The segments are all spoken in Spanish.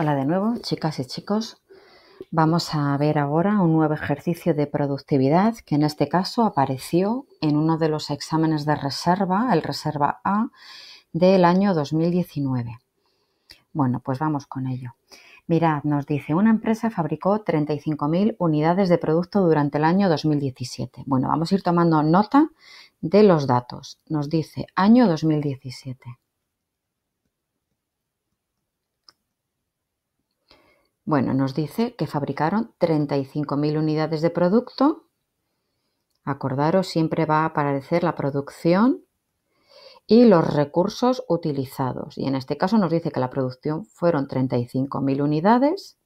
Hola de nuevo, chicas y chicos. Vamos a ver ahora un nuevo ejercicio de productividad que en este caso apareció en uno de los exámenes de reserva, el Reserva A, del año 2019. Bueno, pues vamos con ello. Mirad, nos dice, una empresa fabricó 35.000 unidades de producto durante el año 2017. Bueno, vamos a ir tomando nota de los datos. Nos dice, año 2017. Bueno, nos dice que fabricaron 35.000 unidades de producto. Acordaros, siempre va a aparecer la producción y los recursos utilizados. Y en este caso nos dice que la producción fueron 35.000 unidades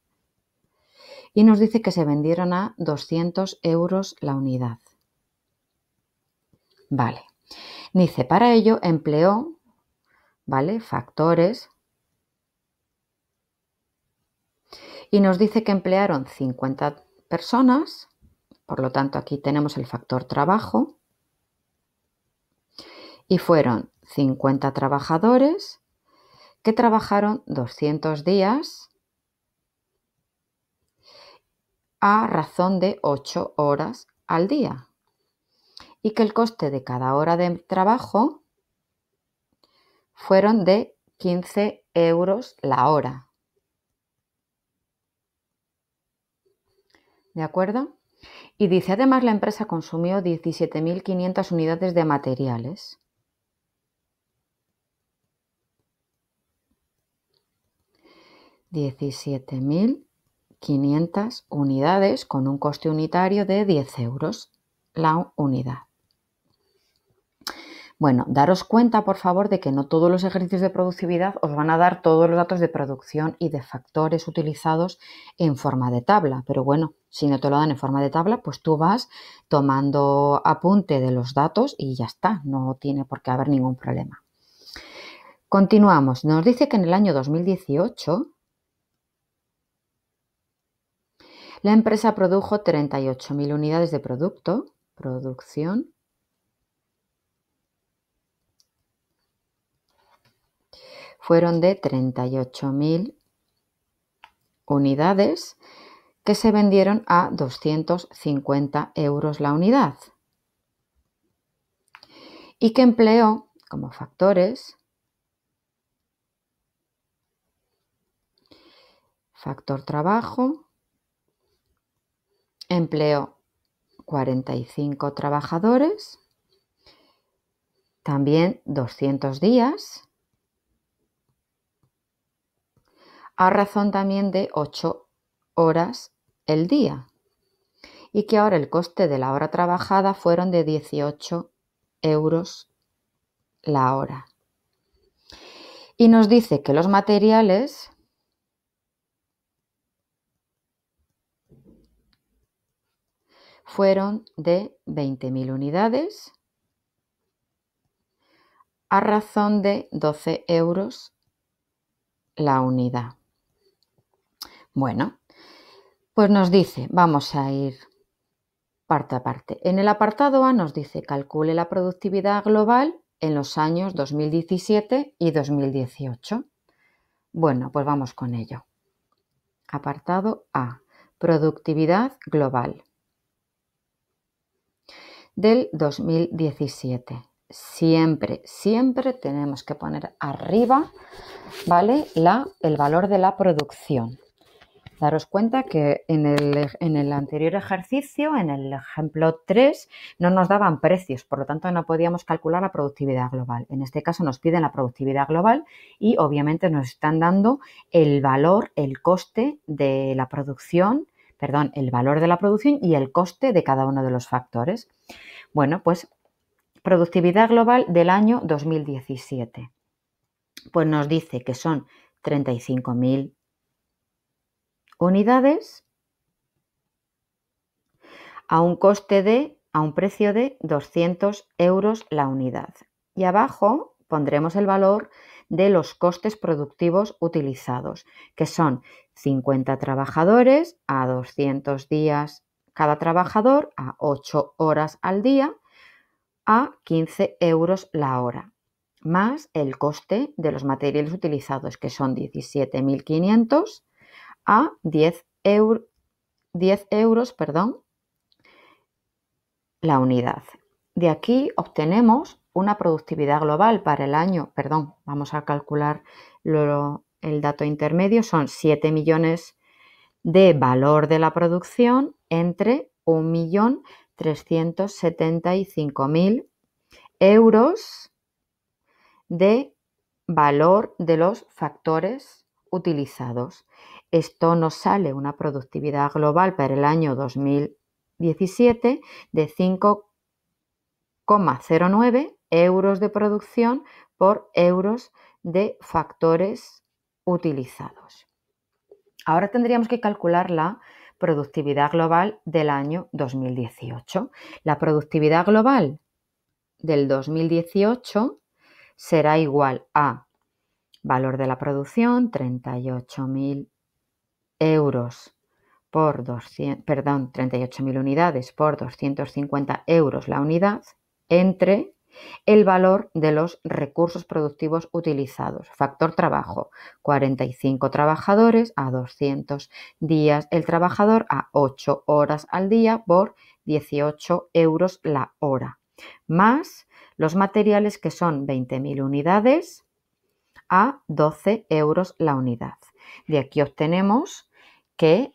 y nos dice que se vendieron a 200 euros la unidad. Vale. Dice, para ello empleó, ¿vale? Factores y nos dice que emplearon 50 personas, por lo tanto aquí tenemos el factor trabajo, y fueron 50 trabajadores que trabajaron 200 días a razón de 8 horas al día y que el coste de cada hora de trabajo fueron de 15 euros la hora. ¿De acuerdo? Y dice, además la empresa consumió 17.500 unidades de materiales. 17.500 unidades con un coste unitario de 10 euros la unidad. Bueno, daros cuenta, por favor, de que no todos los ejercicios de productividad os van a dar todos los datos de producción y de factores utilizados en forma de tabla, pero bueno, si no te lo dan en forma de tabla, pues tú vas tomando apunte de los datos y ya está, no tiene por qué haber ningún problema. Continuamos, nos dice que en el año 2018 la empresa produjo 38.000 unidades de producto, producción, fueron de 38.000 unidades que se vendieron a 250 euros la unidad y que empleó como factores factor trabajo, empleó 45 trabajadores, también 200 días, a razón también de 8 horas el día y que ahora el coste de la hora trabajada fueron de 18 euros la hora. Y nos dice que los materiales fueron de 20.000 unidades a razón de 12 euros la unidad. Bueno, pues nos dice, vamos a ir parte a parte. En el apartado A nos dice, calcule la productividad global en los años 2017 y 2018. Bueno, pues vamos con ello. Apartado A, productividad global del 2017. Siempre, siempre tenemos que poner arriba, ¿vale? La, el valor de la producción daros cuenta que en el, anterior ejercicio, en el ejemplo 3, no nos daban precios, por lo tanto no podíamos calcular la productividad global. En este caso nos piden la productividad global y obviamente nos están dando el valor, el coste de la producción perdón, el valor de la producción y el coste de cada uno de los factores. Bueno, pues productividad global del año 2017. Pues nos dice que son 35.000 unidades a un coste de, a un precio de 200 euros la unidad. Y abajo pondremos el valor de los costes productivos utilizados, que son 50 trabajadores a 200 días cada trabajador, a 8 horas al día, a 15 euros la hora, más el coste de los materiales utilizados, que son 17.500 a 10, 10 euros perdón, la unidad. De aquí obtenemos una productividad global para el año, perdón, vamos a calcular el dato intermedio, son 7 millones de valor de la producción entre 1.375.000 euros de valor de los factores utilizados. Esto nos sale una productividad global para el año 2017 de 5,09 euros de producción por euros de factores utilizados. Ahora tendríamos que calcular la productividad global del año 2018. La productividad global del 2018 será igual a valor de la producción, 38.000 euros por 200, perdón, 38.000 unidades por 250 euros la unidad entre el valor de los recursos productivos utilizados. Factor trabajo, 45 trabajadores a 200 días el trabajador a 8 horas al día por 18 euros la hora. Más los materiales que son 20.000 unidades a 12 euros la unidad. De aquí obtenemos que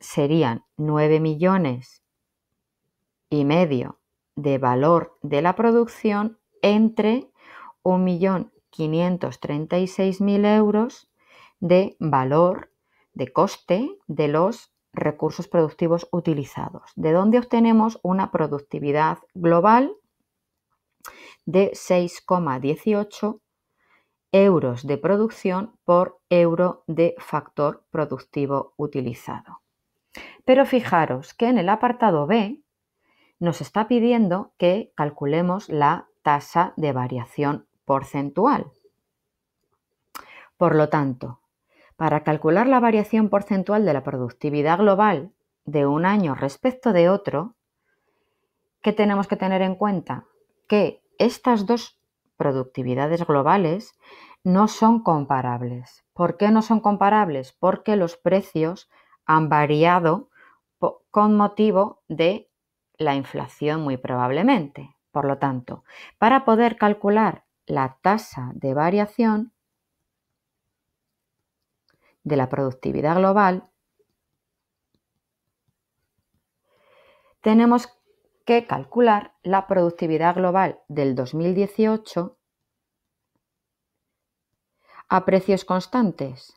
serían 9 millones y medio de valor de la producción entre 1.536.000 euros de valor de coste de los recursos productivos utilizados, de donde obtenemos una productividad global de 6,18 euros de producción por euro de factor productivo utilizado. Pero fijaros que en el apartado B nos está pidiendo que calculemos la tasa de variación porcentual. Por lo tanto, para calcular la variación porcentual de la productividad global de un año respecto de otro, ¿qué tenemos que tener en cuenta? Que estas dos productividades globales no son comparables. ¿Por qué no son comparables? Porque los precios han variado con motivo de la inflación muy probablemente. Por lo tanto, para poder calcular la tasa de variación de la productividad global, tenemos que calcular la productividad global del 2018 a precios constantes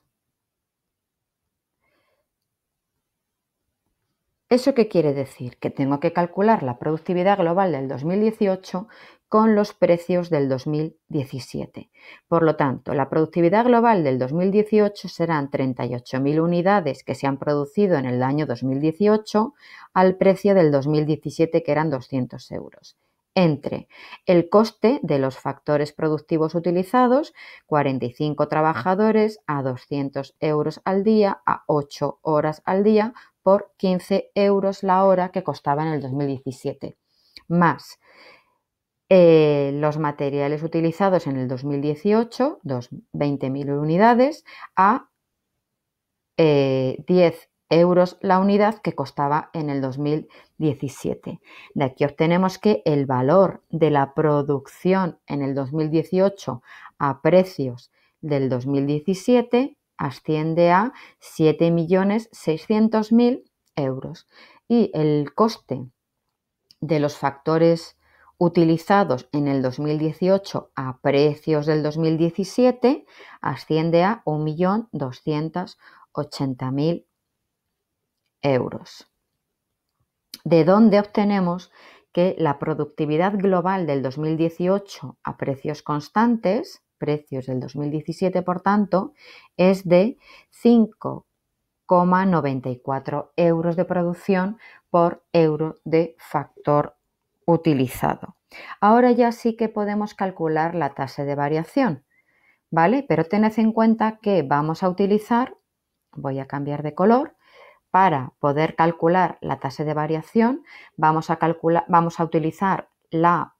¿Eso qué quiere decir? Que tengo que calcular la productividad global del 2018 con los precios del 2017. Por lo tanto, la productividad global del 2018 serán 38.000 unidades que se han producido en el año 2018 al precio del 2017 que eran 200 euros entre el coste de los factores productivos utilizados, 45 trabajadores a 200 euros al día, a 8 horas al día, por 15 euros la hora que costaba en el 2017, más eh, los materiales utilizados en el 2018, 20.000 unidades, a 10 eh, euros la unidad que costaba en el 2017. De aquí obtenemos que el valor de la producción en el 2018 a precios del 2017 asciende a 7.600.000 euros y el coste de los factores utilizados en el 2018 a precios del 2017 asciende a 1.280.000 euros. ¿De dónde obtenemos que la productividad global del 2018 a precios constantes precios del 2017, por tanto, es de 5,94 euros de producción por euro de factor utilizado. Ahora ya sí que podemos calcular la tasa de variación, ¿vale? Pero tened en cuenta que vamos a utilizar, voy a cambiar de color, para poder calcular la tasa de variación, vamos a, vamos a utilizar la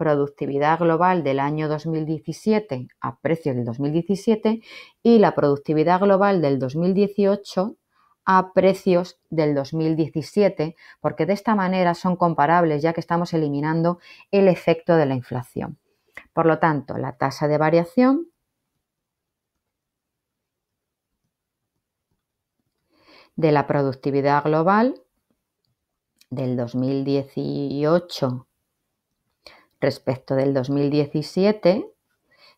productividad global del año 2017 a precios del 2017 y la productividad global del 2018 a precios del 2017, porque de esta manera son comparables ya que estamos eliminando el efecto de la inflación. Por lo tanto, la tasa de variación de la productividad global del 2018 respecto del 2017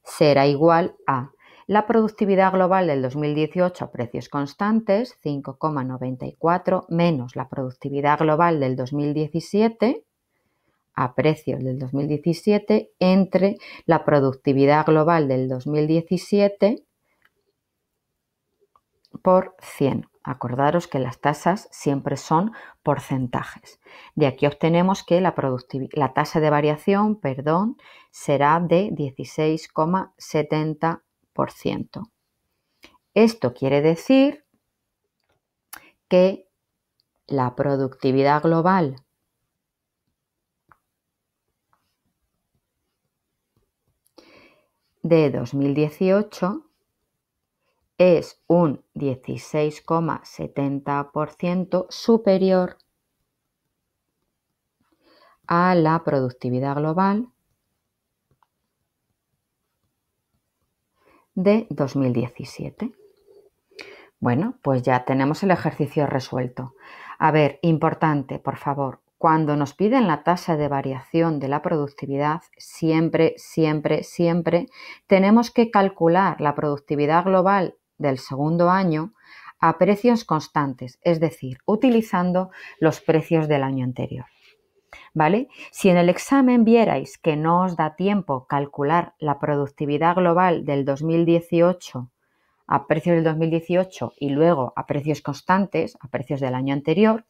será igual a la productividad global del 2018 a precios constantes, 5,94 menos la productividad global del 2017 a precios del 2017 entre la productividad global del 2017 por 100. Acordaros que las tasas siempre son porcentajes. De aquí obtenemos que la, tasa de variación perdón, será de 16,70%. Esto quiere decir que la productividad global de 2018 es un 16,70% superior a la productividad global de 2017. Bueno, pues ya tenemos el ejercicio resuelto. A ver, importante, por favor, cuando nos piden la tasa de variación de la productividad, siempre, siempre, siempre tenemos que calcular la productividad global del segundo año a precios constantes, es decir, utilizando los precios del año anterior. ¿Vale? Si en el examen vierais que no os da tiempo calcular la productividad global del 2018 a precios del 2018 y luego a precios constantes, a precios del año anterior,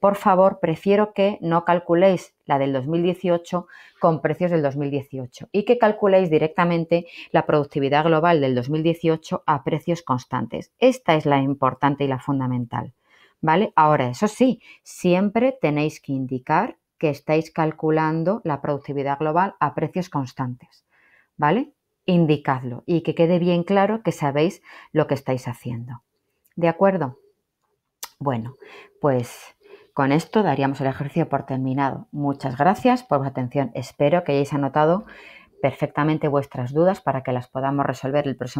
por favor, prefiero que no calculéis la del 2018 con precios del 2018 y que calculéis directamente la productividad global del 2018 a precios constantes. Esta es la importante y la fundamental. ¿Vale? Ahora, eso sí, siempre tenéis que indicar que estáis calculando la productividad global a precios constantes. ¿Vale? Indicadlo y que quede bien claro que sabéis lo que estáis haciendo. ¿De acuerdo? Bueno, pues con esto daríamos el ejercicio por terminado. Muchas gracias por vuestra atención. Espero que hayáis anotado perfectamente vuestras dudas para que las podamos resolver el próximo.